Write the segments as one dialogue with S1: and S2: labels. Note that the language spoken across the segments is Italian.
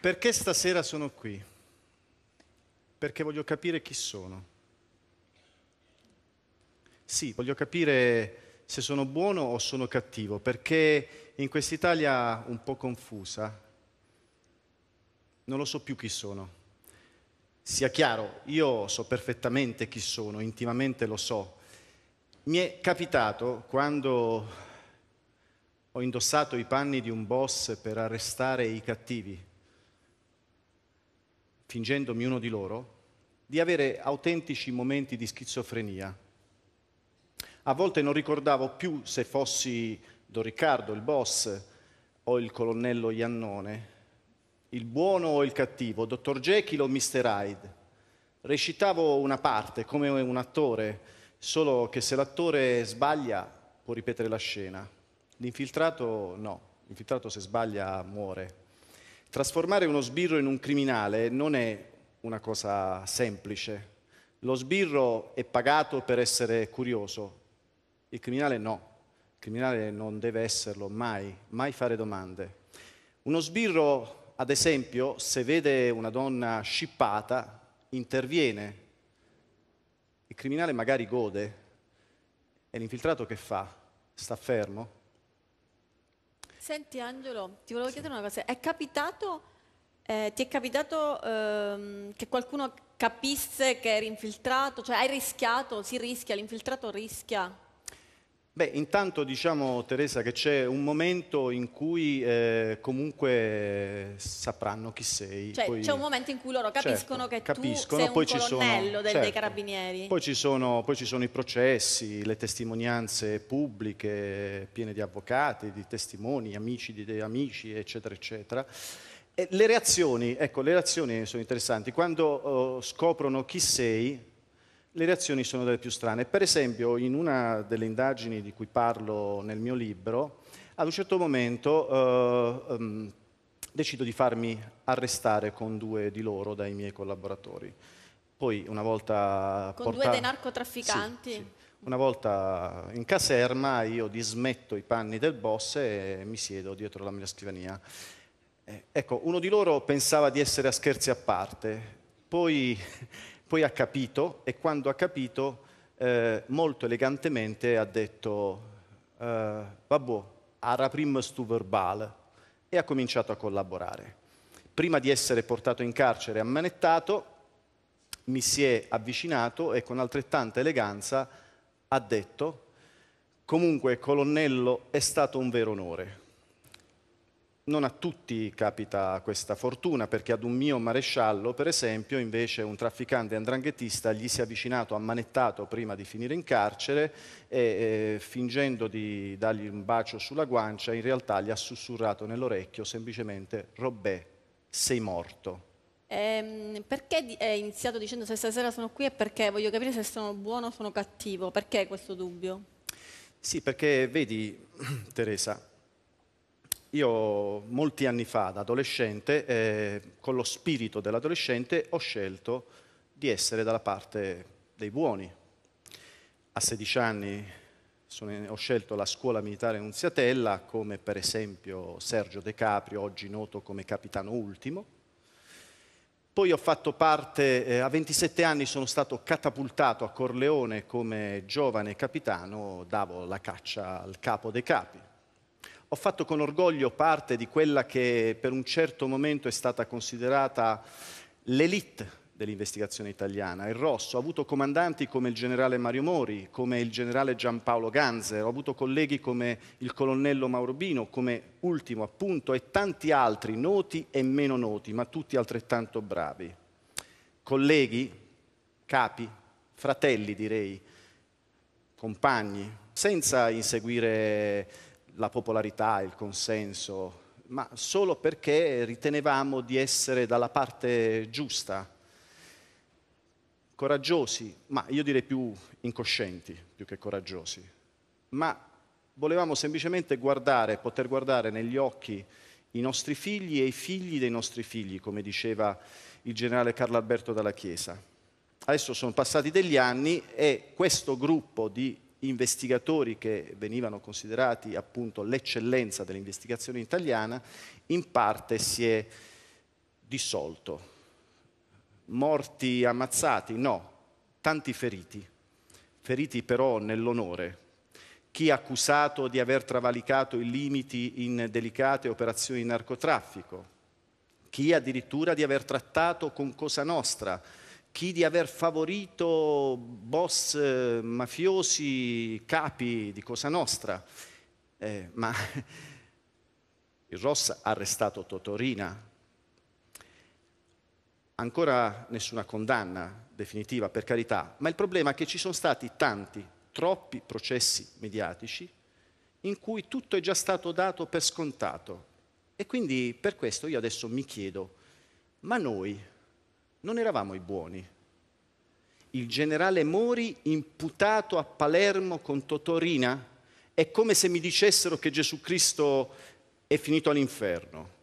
S1: Perché stasera sono qui? Perché voglio capire chi sono. Sì, voglio capire se sono buono o sono cattivo, perché in quest'Italia un po' confusa non lo so più chi sono. Sia chiaro, io so perfettamente chi sono, intimamente lo so. Mi è capitato quando ho indossato i panni di un boss per arrestare i cattivi fingendomi uno di loro, di avere autentici momenti di schizofrenia. A volte non ricordavo più se fossi Don Riccardo, il boss, o il colonnello Iannone, il buono o il cattivo, Dottor Jekyll o Mr. Hyde. Recitavo una parte come un attore, solo che se l'attore sbaglia può ripetere la scena. L'infiltrato no, l'infiltrato se sbaglia muore. Trasformare uno sbirro in un criminale non è una cosa semplice. Lo sbirro è pagato per essere curioso, il criminale no. Il criminale non deve esserlo mai, mai fare domande. Uno sbirro, ad esempio, se vede una donna scippata, interviene. Il criminale magari gode. E l'infiltrato che fa? Sta fermo? Senti Angelo, ti volevo chiedere una cosa, è capitato, eh, ti è capitato ehm, che qualcuno capisse che eri infiltrato, cioè hai rischiato, si rischia, l'infiltrato rischia? Beh, intanto diciamo Teresa che c'è un momento in cui eh, comunque eh, sapranno chi sei. Cioè, poi... c'è un momento in cui loro certo, capiscono certo, che capiscono, tu sei un colonnello sono, del, certo. dei carabinieri. Poi ci, sono, poi ci, sono, i processi, le testimonianze pubbliche piene di avvocati, di testimoni, amici di, di amici, eccetera, eccetera. E le reazioni, ecco, le reazioni sono interessanti. Quando oh, scoprono chi sei, le reazioni sono delle più strane. Per esempio, in una delle indagini di cui parlo nel mio libro, ad un certo momento eh, um, decido di farmi arrestare con due di loro dai miei collaboratori. Poi una volta... Con porta... due dei narcotrafficanti? Sì, sì. Una volta in caserma io dismetto i panni del boss e mi siedo dietro la mia scrivania. Eh, ecco, uno di loro pensava di essere a scherzi a parte, poi poi ha capito e quando ha capito eh, molto elegantemente ha detto eh, vabbè, era prima stu verbale e ha cominciato a collaborare. Prima di essere portato in carcere e ammanettato, mi si è avvicinato e con altrettanta eleganza ha detto comunque colonnello è stato un vero onore. Non a tutti capita questa fortuna, perché ad un mio maresciallo, per esempio, invece un trafficante andranghettista gli si è avvicinato, ammanettato prima di finire in carcere e eh, fingendo di dargli un bacio sulla guancia, in realtà gli ha sussurrato nell'orecchio semplicemente Robè, sei morto. Eh, perché è iniziato dicendo se stasera sono qui e perché voglio capire se sono buono o sono cattivo? Perché questo dubbio? Sì, perché vedi, Teresa, io molti anni fa, da adolescente, eh, con lo spirito dell'adolescente, ho scelto di essere dalla parte dei buoni. A 16 anni sono, ho scelto la scuola militare Nunziatella, come per esempio Sergio De Caprio, oggi noto come capitano ultimo. Poi ho fatto parte, eh, a 27 anni sono stato catapultato a Corleone come giovane capitano, davo la caccia al capo dei capi ho fatto con orgoglio parte di quella che per un certo momento è stata considerata l'elite dell'investigazione italiana, il Rosso. Ho avuto comandanti come il generale Mario Mori, come il generale Giampaolo Ganzer, ho avuto colleghi come il colonnello Mauro Bino, come ultimo appunto, e tanti altri noti e meno noti, ma tutti altrettanto bravi. Colleghi, capi, fratelli direi, compagni, senza inseguire la popolarità, il consenso, ma solo perché ritenevamo di essere dalla parte giusta, coraggiosi, ma io direi più incoscienti più che coraggiosi, ma volevamo semplicemente guardare, poter guardare negli occhi i nostri figli e i figli dei nostri figli, come diceva il generale Carlo Alberto dalla Chiesa. Adesso sono passati degli anni e questo gruppo di investigatori che venivano considerati appunto l'eccellenza dell'investigazione italiana, in parte si è dissolto. Morti ammazzati? No, tanti feriti, feriti però nell'onore. Chi accusato di aver travalicato i limiti in delicate operazioni di narcotraffico, chi addirittura di aver trattato con Cosa Nostra, chi di aver favorito boss eh, mafiosi, capi di Cosa Nostra, eh, ma il Ross ha arrestato Totorina. Ancora nessuna condanna definitiva, per carità, ma il problema è che ci sono stati tanti, troppi processi mediatici in cui tutto è già stato dato per scontato. E quindi per questo io adesso mi chiedo, ma noi non eravamo i buoni. Il generale Mori imputato a Palermo con Totorina è come se mi dicessero che Gesù Cristo è finito all'inferno.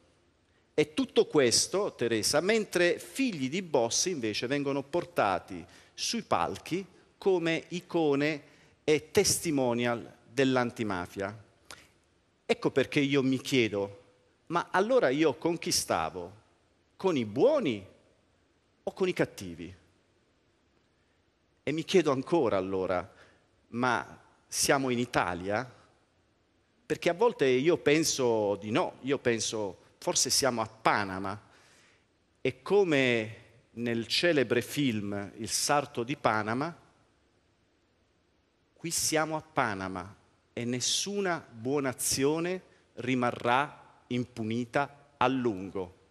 S1: E tutto questo, Teresa, mentre figli di Bossi invece vengono portati sui palchi come icone e testimonial dell'antimafia. Ecco perché io mi chiedo, ma allora io conquistavo con i buoni o con i cattivi? E mi chiedo ancora allora, ma siamo in Italia? Perché a volte io penso di no, io penso forse siamo a Panama e come nel celebre film Il sarto di Panama, qui siamo a Panama e nessuna buona azione rimarrà impunita a lungo.